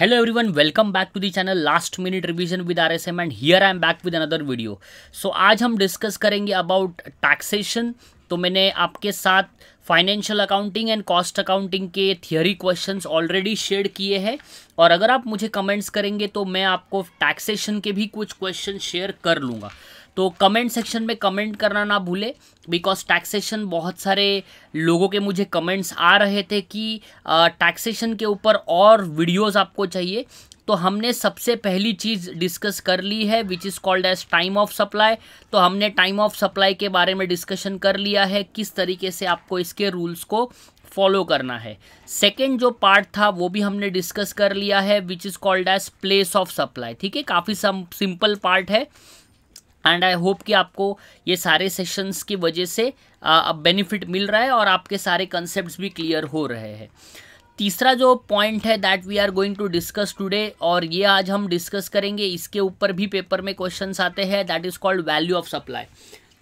hello welcome back to the channel last minute revision with R S M and here I am back with another video so आज हम discuss करेंगे about taxation तो मैंने आपके साथ financial accounting and cost accounting के theory questions already share किए हैं और अगर आप मुझे कमेंट्स करेंगे तो मैं आपको टैक्सेशन के भी कुछ क्वेश्चन शेयर कर लूँगा तो कमेंट सेक्शन में कमेंट करना ना भूले बिकॉज टैक्सेशन बहुत सारे लोगों के मुझे कमेंट्स आ रहे थे कि टैक्सेशन के ऊपर और वीडियोस आपको चाहिए तो हमने सबसे पहली चीज़ डिस्कस कर ली है which is called as time of supply तो हमने टाइम ऑफ सप्लाई के बारे में डिस्कशन कर लिया है किस तरीके से आपको इसके रूल्स को फॉलो करना है सेकेंड जो पार्ट था वो भी हमने डिस्कस कर लिया है which is called as place of supply ठीक है काफ़ी सिंपल पार्ट है एंड आई होप कि आपको ये सारे सेशंस की वजह से अब बेनिफिट मिल रहा है और आपके सारे कंसेप्ट भी क्लियर हो रहे हैं तीसरा जो पॉइंट है that we are going to discuss today और ये आज हम डिस्कस करेंगे इसके ऊपर भी पेपर में क्वेश्चंस आते हैं that is called value of supply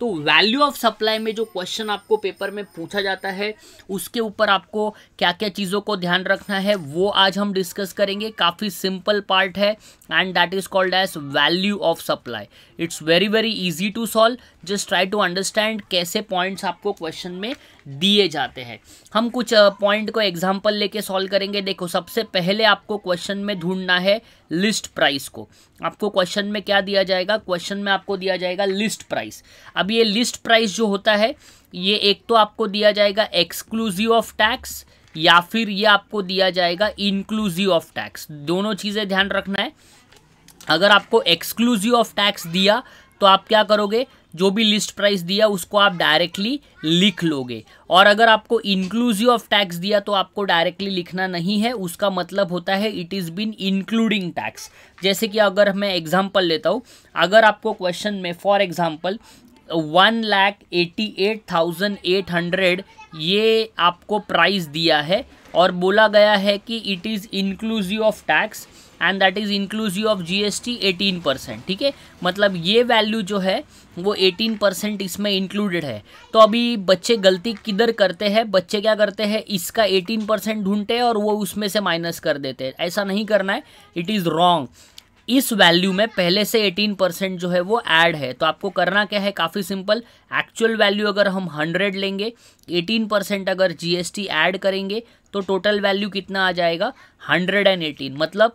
तो वैल्यू ऑफ सप्लाई में जो क्वेश्चन आपको पेपर में पूछा जाता है उसके ऊपर आपको क्या क्या चीज़ों को ध्यान रखना है वो आज हम डिस्कस करेंगे काफ़ी सिंपल पार्ट है and that is called as value of supply it's very very easy to solve just try to understand कैसे पॉइंट्स आपको क्वेश्चन में दिए जाते हैं हम कुछ पॉइंट को एग्जाम्पल लेके सॉल्व करेंगे देखो सबसे पहले आपको क्वेश्चन में ढूंढना है लिस्ट प्राइस को आपको क्वेश्चन में क्या दिया जाएगा क्वेश्चन में आपको दिया जाएगा लिस्ट प्राइस अब ये लिस्ट प्राइस जो होता है ये एक तो आपको दिया जाएगा एक्सक्लूसिव ऑफ टैक्स या फिर ये आपको दिया जाएगा इंक्लूसिव ऑफ टैक्स दोनों चीज़ें ध्यान रखना है अगर आपको एक्सक्लूसिव ऑफ टैक्स दिया तो आप क्या करोगे जो भी लिस्ट प्राइस दिया उसको आप डायरेक्टली लिख लोगे और अगर आपको इंक्लूसिव ऑफ टैक्स दिया तो आपको डायरेक्टली लिखना नहीं है उसका मतलब होता है it is been including tax जैसे कि अगर मैं एग्जांपल लेता हूँ अगर आपको क्वेश्चन में for example one lakh eighty eight thousand eight hundred ये आपको प्राइस दिया है और बोला गया है कि it is inclusive of tax and that is inclusive of GST 18 percent ठीक है मतलब ये वैल्यू जो है वो 18 परसेंट इसमें इंक्लूडेड है तो अभी बच्चे गलती किधर करते हैं बच्चे क्या करते हैं इसका 18 परसेंट ढूंढते हैं और वो उसमें से माइनस कर देते हैं ऐसा नहीं करना है इट इज़ रॉन्ग इस वैल्यू में पहले से 18 परसेंट जो है वो ऐड है तो आपको करना क्या है काफ़ी सिंपल एक्चुअल वैल्यू अगर हम 100 लेंगे 18 परसेंट अगर जीएसटी ऐड करेंगे तो टोटल वैल्यू कितना आ जाएगा 118 मतलब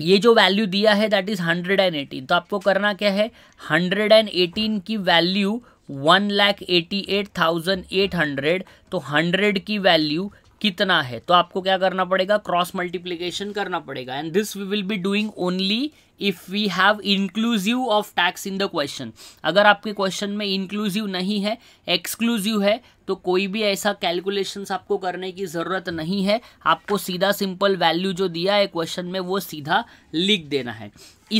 ये जो वैल्यू दिया है दैट इज़ 118 तो आपको करना क्या है 118 की value one lakh eighty eight thousand eight hundred तो हंड्रेड की वैल्यू कितना है तो आपको क्या करना पड़ेगा क्रॉस मल्टीप्लीकेशन करना पड़ेगा and this we will be doing only if we have inclusive of tax in the question अगर आपके क्वेश्चन में इंक्लूसिव नहीं है एक्सक्लूसिव है तो कोई भी ऐसा कैलकुलेशन आपको करने की ज़रूरत नहीं है आपको सीधा सिंपल वैल्यू जो दिया है क्वेश्चन में वो सीधा लिख देना है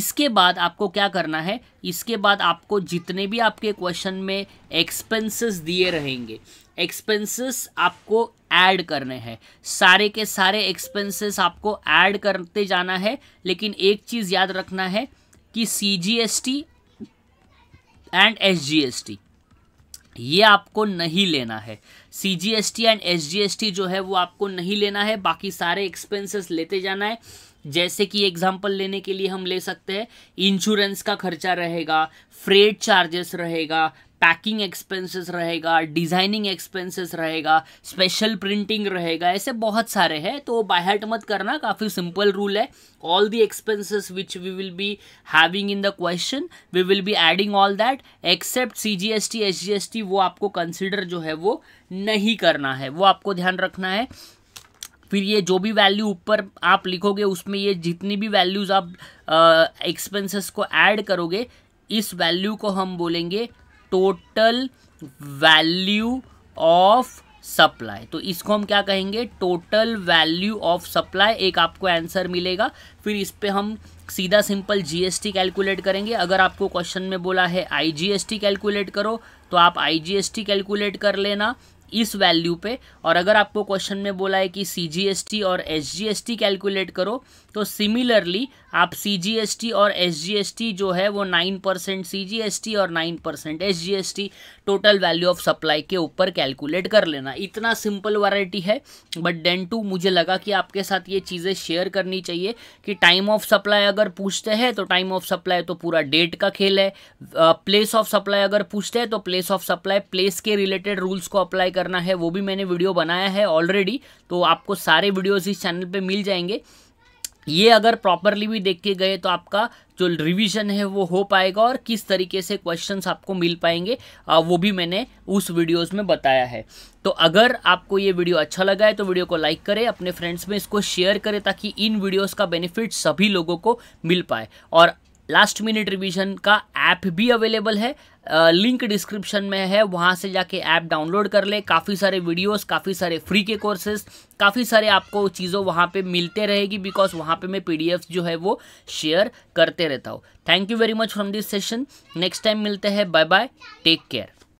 इसके बाद आपको क्या करना है इसके बाद आपको जितने भी आपके क्वेश्चन में एक्सपेंसेस दिए रहेंगे एक्सपेंसेस आपको ऐड करने हैं सारे के सारे एक्सपेंसेस आपको ऐड करते जाना है लेकिन एक चीज़ याद रखना है कि C G S T and S G S T ये आपको नहीं लेना है C G S T and S G S T जो है वो आपको नहीं लेना है बाकी सारे एक्सपेंसेस लेते जाना है जैसे कि एग्जाम्पल लेने के लिए हम ले सकते हैं इंश्योरेंस का खर्चा रहेगा फ्रेड चार्जेस रहेगा पैकिंग एक्सपेंसेस रहेगा डिज़ाइनिंग एक्सपेंसेस रहेगा स्पेशल प्रिंटिंग रहेगा ऐसे बहुत सारे हैं तो बाय हार्ट मत करना काफ़ी सिंपल रूल है all the expenses which we will be having in the question we will be adding all that except C G S T S G S T वो आपको कंसिडर जो है वो नहीं करना है वो आपको ध्यान रखना है फिर ये जो भी वैल्यू ऊपर आप लिखोगे उसमें ये जितनी भी वैल्यूज़ आप एक्सपेंसेस को ऐड करोगे इस वैल्यू को हम बोलेंगे टोटल वैल्यू ऑफ सप्लाई तो इसको हम क्या कहेंगे टोटल वैल्यू ऑफ सप्लाई एक आपको आंसर मिलेगा फिर इस पर हम सीधा सिंपल जीएसटी कैलकुलेट करेंगे अगर आपको क्वेश्चन में बोला है आईजीएसटी कैलकुलेट करो तो आप आईजीएसटी कैलकुलेट कर लेना इस वैल्यू पे और अगर आपको क्वेश्चन में बोला है कि सीजीएसटी और एसजीएसटी कैलकुलेट करो तो सिमिलरली आप सी और एस जो है वो नाइन परसेंट सी और nine percent S total value of supply के ऊपर कैलकुलेट कर लेना इतना सिंपल वैरायटी है बट डेन टू मुझे लगा कि आपके साथ ये चीज़ें शेयर करनी चाहिए कि टाइम ऑफ सप्लाई अगर पूछते हैं तो टाइम ऑफ सप्लाई तो पूरा डेट का खेल है प्लेस ऑफ सप्लाई अगर पूछते हैं तो प्लेस ऑफ सप्लाई प्लेस के रिलेटेड रूल्स को अप्लाई करना है वो भी मैंने वीडियो बनाया है ऑलरेडी तो आपको सारे वीडियोज़ इस चैनल पर मिल जाएंगे ये अगर प्रॉपरली भी देख के गए तो आपका जो रिवीजन है वो हो पाएगा और किस तरीके से क्वेश्चंस आपको मिल पाएंगे वो भी मैंने उस वीडियोस में बताया है तो अगर आपको ये वीडियो अच्छा लगा है तो वीडियो को लाइक करें अपने फ्रेंड्स में इसको शेयर करें ताकि इन वीडियोस का बेनिफिट सभी लोगों को मिल पाए और लास्ट मिनट रिवीजन का ऐप भी अवेलेबल है लिंक डिस्क्रिप्शन में है वहाँ से जाके ऐप डाउनलोड कर ले काफ़ी सारे वीडियोस काफ़ी सारे फ्री के कोर्सेज काफ़ी सारे आपको चीज़ों वहाँ पे मिलते रहेगी बिकॉज वहाँ पे मैं पी जो है वो शेयर करते रहता हूँ thank you very much from this session next time मिलते हैं बाय बाय टेक केयर